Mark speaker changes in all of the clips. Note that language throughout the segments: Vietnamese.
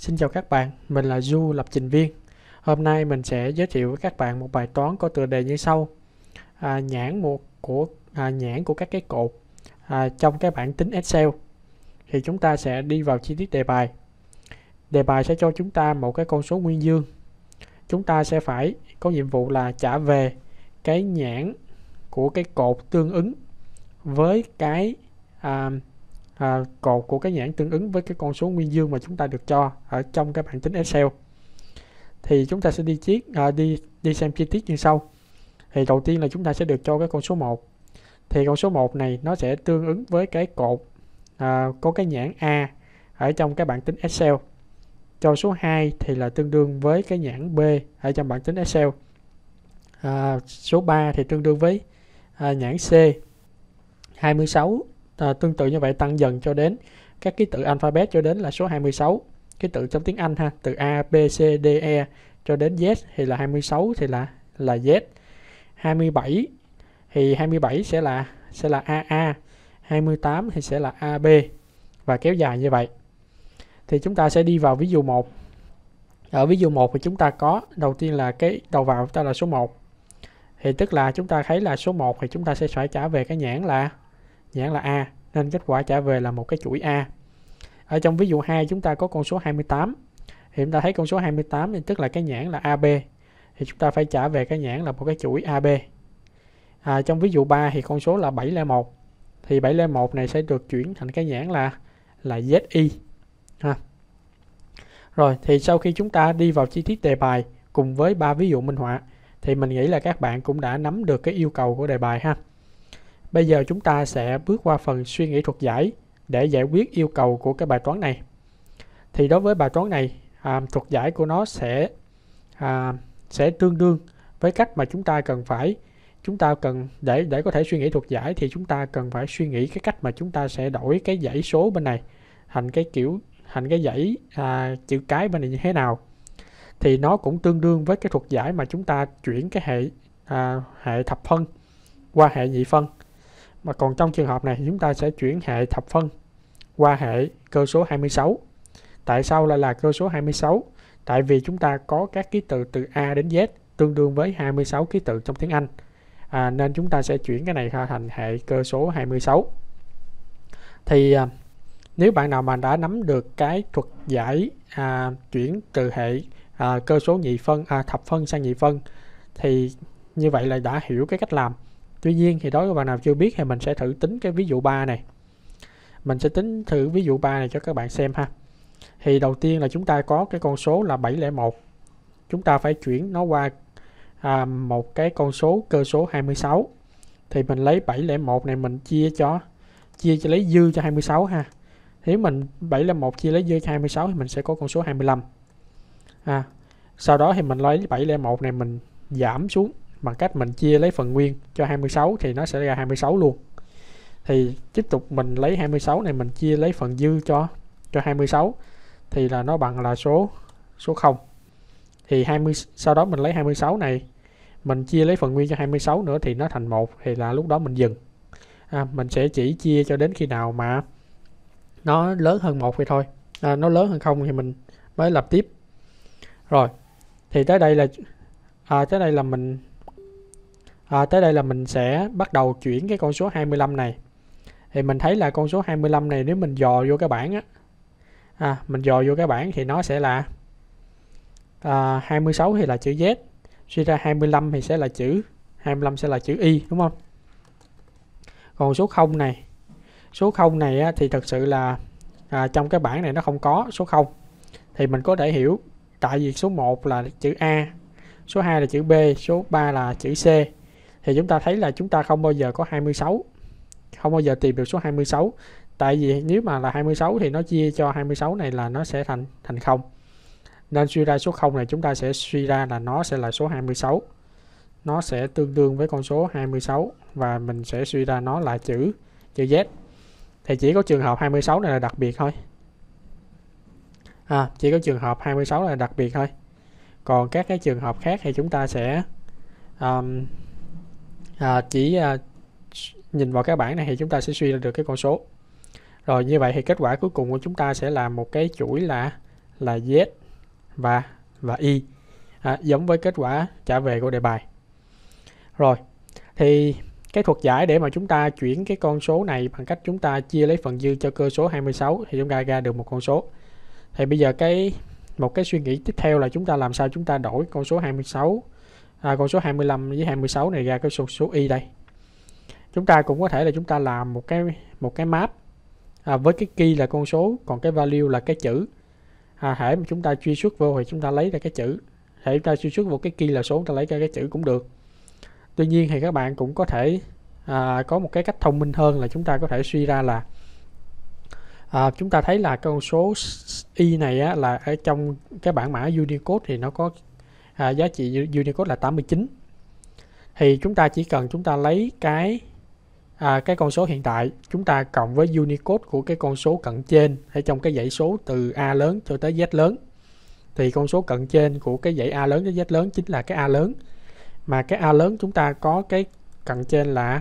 Speaker 1: Xin chào các bạn, mình là Du lập trình viên. Hôm nay mình sẽ giới thiệu với các bạn một bài toán có tựa đề như sau: à, nhãn một của à, nhãn của các cái cột à, trong cái bảng tính Excel. Thì chúng ta sẽ đi vào chi tiết đề bài. Đề bài sẽ cho chúng ta một cái con số nguyên dương. Chúng ta sẽ phải có nhiệm vụ là trả về cái nhãn của cái cột tương ứng với cái à, à, cột của cái nhãn tương ứng với cái con số nguyên dương mà chúng ta được cho ở trong cái bảng tính Excel thì chúng ta sẽ đi chiết à, đi đi xem chi tiết như sau thì đầu tiên là chúng ta sẽ được cho cái con số 1 thì con số 1 này nó sẽ tương ứng với cái cột à, có cái nhãn A ở trong cái bảng tính Excel cho số 2 thì là tương đương với cái nhãn B ở trong bảng tính Excel à, số 3 thì tương đương với à, nhãn C 26 à, tương tự như vậy tăng dần cho đến các ký tự alphabet cho đến là số 26 ký tự trong tiếng Anh ha từ A B C D E cho đến Z thì là 26 thì là là Z 27 thì 27 sẽ là sẽ là AA 28 thì sẽ là AB và kéo dài như vậy thì chúng ta sẽ đi vào ví dụ 1 ở ví dụ 1 thì chúng ta có đầu tiên là cái đầu vào chúng ta là số 1 thì tức là chúng ta thấy là số 1 thì chúng ta sẽ phải trả về cái nhãn là nhãn là A nên kết quả trả về là một cái chuỗi A ở trong ví dụ 2 chúng ta có con số 28 thì chúng ta thấy con số 28 thì tức là cái nhãn là AB thì chúng ta phải trả về cái nhãn là một cái chuỗi AB à, trong ví dụ 3 thì con số là 701 thì 701 này sẽ được chuyển thành cái nhãn là là ZI ha. rồi thì sau khi chúng ta đi vào chi tiết đề bài cùng với ba ví dụ minh họa thì mình nghĩ là các bạn cũng đã nắm được cái yêu cầu của đề bài ha Bây giờ chúng ta sẽ bước qua phần suy nghĩ thuật giải để giải quyết yêu cầu của cái bài toán này. Thì đối với bài toán này, à, thuật giải của nó sẽ à, sẽ tương đương với cách mà chúng ta cần phải chúng ta cần để để có thể suy nghĩ thuật giải thì chúng ta cần phải suy nghĩ cái cách mà chúng ta sẽ đổi cái dãy số bên này thành cái kiểu thành cái dãy à, chữ cái bên này như thế nào thì nó cũng tương đương với cái thuật giải mà chúng ta chuyển cái hệ à, hệ thập phân qua hệ nhị phân mà còn trong trường hợp này chúng ta sẽ chuyển hệ thập phân qua hệ cơ số 26 tại sao lại là cơ số 26 tại vì chúng ta có các ký tự từ A đến Z tương đương với 26 ký tự trong tiếng Anh à, nên chúng ta sẽ chuyển cái này thành hệ cơ số 26 thì à, nếu bạn nào mà đã nắm được cái thuật giải à, chuyển từ hệ à, cơ số nhị phân à, thập phân sang nhị phân thì như vậy là đã hiểu cái cách làm Tuy nhiên thì đối với bạn nào chưa biết thì mình sẽ thử tính cái ví dụ 3 này. Mình sẽ tính thử ví dụ 3 này cho các bạn xem ha. Thì đầu tiên là chúng ta có cái con số là 701. Chúng ta phải chuyển nó qua à, một cái con số cơ số 26. Thì mình lấy 701 này mình chia cho chia cho lấy dư cho 26 ha. Nếu mình 701 chia lấy dư cho 26 thì mình sẽ có con số 25. À, sau đó thì mình lấy 701 này mình giảm xuống bằng cách mình chia lấy phần nguyên cho 26 thì nó sẽ ra 26 luôn thì tiếp tục mình lấy 26 này mình chia lấy phần dư cho cho 26 thì là nó bằng là số số 0 thì 20 sau đó mình lấy 26 này mình chia lấy phần nguyên cho 26 nữa thì nó thành một thì là lúc đó mình dừng à, mình sẽ chỉ chia cho đến khi nào mà nó lớn hơn một thì thôi à, nó lớn hơn không thì mình mới lập tiếp rồi thì tới đây là à, tới đây là mình à, tới đây là mình sẽ bắt đầu chuyển cái con số 25 này thì mình thấy là con số 25 này nếu mình dò vô cái bảng á à, mình dò vô cái bảng thì nó sẽ là à, 26 thì là chữ Z suy ra 25 thì sẽ là chữ 25 sẽ là chữ Y đúng không còn số 0 này số 0 này á, thì thật sự là à, trong cái bảng này nó không có số 0 thì mình có thể hiểu tại vì số 1 là chữ A số 2 là chữ B số 3 là chữ C thì chúng ta thấy là chúng ta không bao giờ có 26 không bao giờ tìm được số 26 tại vì nếu mà là 26 thì nó chia cho 26 này là nó sẽ thành thành không nên suy ra số 0 này chúng ta sẽ suy ra là nó sẽ là số 26 nó sẽ tương đương với con số 26 và mình sẽ suy ra nó là chữ chữ Z thì chỉ có trường hợp 26 này là đặc biệt thôi à, chỉ có trường hợp 26 là đặc biệt thôi còn các cái trường hợp khác thì chúng ta sẽ um, à, chỉ à, nhìn vào cái bảng này thì chúng ta sẽ suy ra được cái con số rồi như vậy thì kết quả cuối cùng của chúng ta sẽ là một cái chuỗi là là z và và y à, giống với kết quả trả về của đề bài rồi thì cái thuật giải để mà chúng ta chuyển cái con số này bằng cách chúng ta chia lấy phần dư cho cơ số 26 thì chúng ta ra được một con số thì bây giờ cái một cái suy nghĩ tiếp theo là chúng ta làm sao chúng ta đổi con số 26 à, con số 25 với 26 này ra cái số số y đây chúng ta cũng có thể là chúng ta làm một cái một cái map à, với cái key là con số còn cái value là cái chữ à, hãy mà chúng ta truy xuất vô thì chúng ta lấy ra cái chữ hãy chúng ta truy xuất một cái key là số chúng ta lấy ra cái chữ cũng được tuy nhiên thì các bạn cũng có thể à, có một cái cách thông minh hơn là chúng ta có thể suy ra là à, chúng ta thấy là con số y này á, là ở trong cái bản mã Unicode thì nó có à, giá trị Unicode là 89 thì chúng ta chỉ cần chúng ta lấy cái à, cái con số hiện tại chúng ta cộng với Unicode của cái con số cận trên hay trong cái dãy số từ A lớn cho tới Z lớn thì con số cận trên của cái dãy A lớn tới Z lớn chính là cái A lớn mà cái A lớn chúng ta có cái cận trên là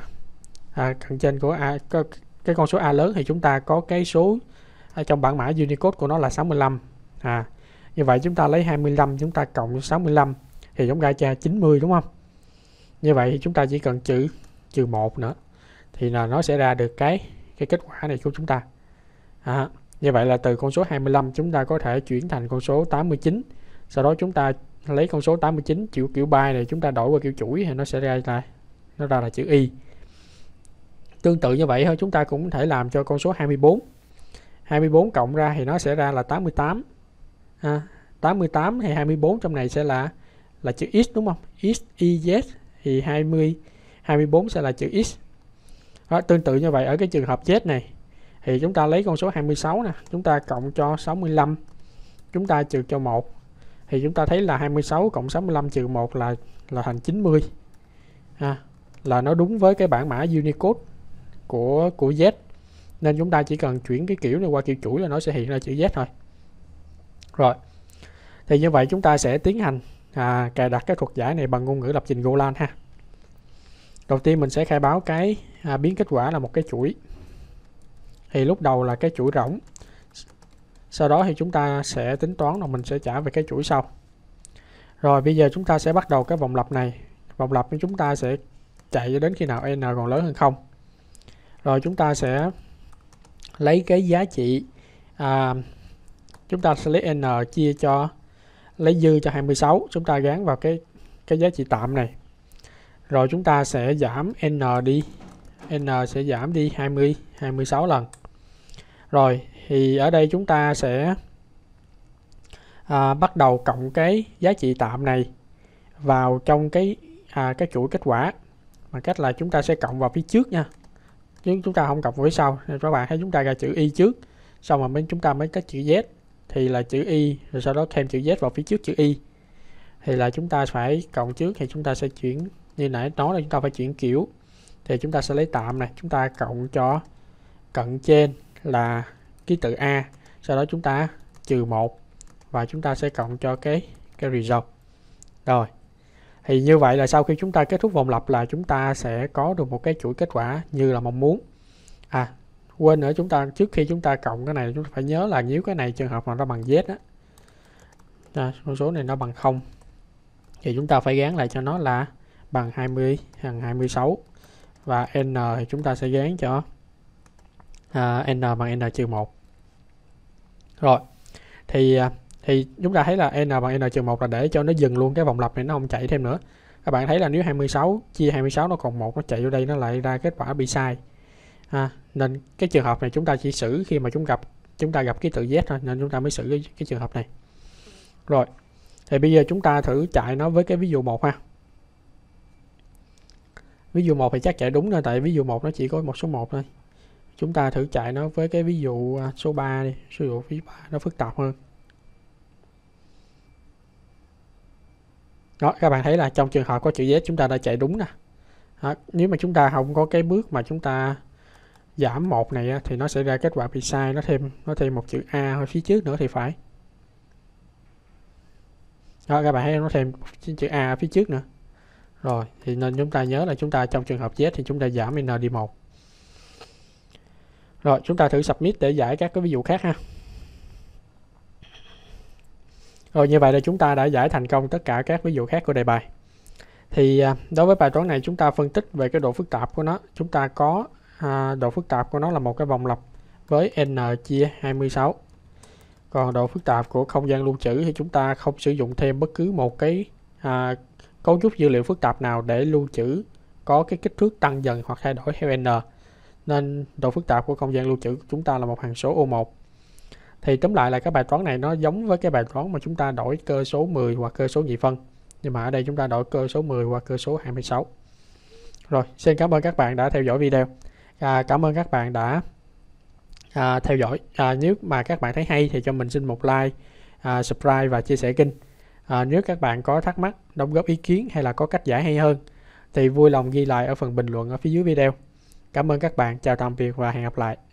Speaker 1: à, cận trên của A có, cái con số A lớn thì chúng ta có cái số ở à, trong bảng mã Unicode của nó là 65 à như vậy chúng ta lấy 25 chúng ta cộng 65 thì giống ta ra 90 đúng không? Như vậy thì chúng ta chỉ cần chữ trừ 1 nữa thì là nó sẽ ra được cái cái kết quả này của chúng ta. À, như vậy là từ con số 25 chúng ta có thể chuyển thành con số 89. Sau đó chúng ta lấy con số 89 chữ kiểu bài này chúng ta đổi qua kiểu chuỗi thì nó sẽ ra là nó ra là chữ y. Tương tự như vậy thôi chúng ta cũng có thể làm cho con số 24. 24 cộng ra thì nó sẽ ra là 88 à, 88 hay 24 trong này sẽ là là chữ x đúng không x y z thì 20 24 sẽ là chữ x đó, tương tự như vậy ở cái trường hợp z này thì chúng ta lấy con số 26 nè chúng ta cộng cho 65 chúng ta trừ cho 1 thì chúng ta thấy là 26 cộng 65 trừ 1 là là thành 90 à, là nó đúng với cái bản mã Unicode của của Z nên chúng ta chỉ cần chuyển cái kiểu này qua kiểu chuỗi là nó sẽ hiện ra chữ Z thôi rồi, thì như vậy chúng ta sẽ tiến hành à, cài đặt cái thuật giải này bằng ngôn ngữ lập trình Golang ha. Đầu tiên mình sẽ khai báo cái à, biến kết quả là một cái chuỗi. Thì lúc đầu là cái chuỗi rỗng. Sau đó thì chúng ta sẽ tính toán rồi mình sẽ trả về cái chuỗi sau. Rồi bây giờ chúng ta sẽ bắt đầu cái vòng lặp này. Vòng lặp thì chúng ta sẽ chạy cho đến khi nào n còn lớn hơn không. Rồi chúng ta sẽ lấy cái giá trị à, chúng ta sẽ lấy n chia cho lấy dư cho 26 chúng ta gán vào cái cái giá trị tạm này rồi chúng ta sẽ giảm n đi n sẽ giảm đi 20 26 lần rồi thì ở đây chúng ta sẽ à, bắt đầu cộng cái giá trị tạm này vào trong cái à, cái chuỗi kết quả bằng cách là chúng ta sẽ cộng vào phía trước nha chứ chúng ta không cộng với sau nên các bạn thấy chúng ta ra chữ y trước xong rồi mới chúng ta mới có chữ z thì là chữ y rồi sau đó thêm chữ z vào phía trước chữ y thì là chúng ta phải cộng trước thì chúng ta sẽ chuyển như nãy nói là chúng ta phải chuyển kiểu thì chúng ta sẽ lấy tạm này chúng ta cộng cho cận trên là ký tự a sau đó chúng ta trừ một và chúng ta sẽ cộng cho cái cái result rồi thì như vậy là sau khi chúng ta kết thúc vòng lặp là chúng ta sẽ có được một cái chuỗi kết quả như là mong muốn à quên nữa chúng ta trước khi chúng ta cộng cái này chúng ta phải nhớ là nếu cái này trường hợp mà nó bằng z á con số này nó bằng không thì chúng ta phải gán lại cho nó là bằng 20 bằng 26 và n thì chúng ta sẽ gán cho à, n bằng n trừ 1 rồi thì à, thì chúng ta thấy là n bằng n trừ 1 là để cho nó dừng luôn cái vòng lặp này nó không chạy thêm nữa các bạn thấy là nếu 26 chia 26 nó còn một nó chạy vô đây nó lại ra kết quả bị sai ha nên cái trường hợp này chúng ta chỉ xử khi mà chúng gặp chúng ta gặp cái tự z thôi nên chúng ta mới xử cái, cái trường hợp này rồi thì bây giờ chúng ta thử chạy nó với cái ví dụ một ha ví dụ một thì chắc chạy đúng rồi tại ví dụ một nó chỉ có một số 1 thôi chúng ta thử chạy nó với cái ví dụ à, số 3 đi số dụ ví ba nó phức tạp hơn đó các bạn thấy là trong trường hợp có chữ z chúng ta đã chạy đúng nè đó, nếu mà chúng ta không có cái bước mà chúng ta giảm một này thì nó sẽ ra kết quả bị sai nó thêm nó thêm một chữ a ở phía trước nữa thì phải đó các bạn thấy nó thêm chữ a ở phía trước nữa rồi thì nên chúng ta nhớ là chúng ta trong trường hợp z thì chúng ta giảm n đi một rồi chúng ta thử submit để giải các cái ví dụ khác ha rồi như vậy là chúng ta đã giải thành công tất cả các ví dụ khác của đề bài thì à, đối với bài toán này chúng ta phân tích về cái độ phức tạp của nó chúng ta có à, độ phức tạp của nó là một cái vòng lặp với n chia 26 còn độ phức tạp của không gian lưu trữ thì chúng ta không sử dụng thêm bất cứ một cái à, cấu trúc dữ liệu phức tạp nào để lưu trữ có cái kích thước tăng dần hoặc thay đổi theo n nên độ phức tạp của không gian lưu trữ của chúng ta là một hằng số O1 thì tóm lại là cái bài toán này nó giống với cái bài toán mà chúng ta đổi cơ số 10 hoặc cơ số nhị phân nhưng mà ở đây chúng ta đổi cơ số 10 qua cơ số 26 rồi xin cảm ơn các bạn đã theo dõi video à, cảm ơn các bạn đã à, theo dõi à, nếu mà các bạn thấy hay thì cho mình xin một like à, subscribe và chia sẻ kênh à, nếu các bạn có thắc mắc đóng góp ý kiến hay là có cách giải hay hơn thì vui lòng ghi lại ở phần bình luận ở phía dưới video cảm ơn các bạn chào tạm biệt và hẹn gặp lại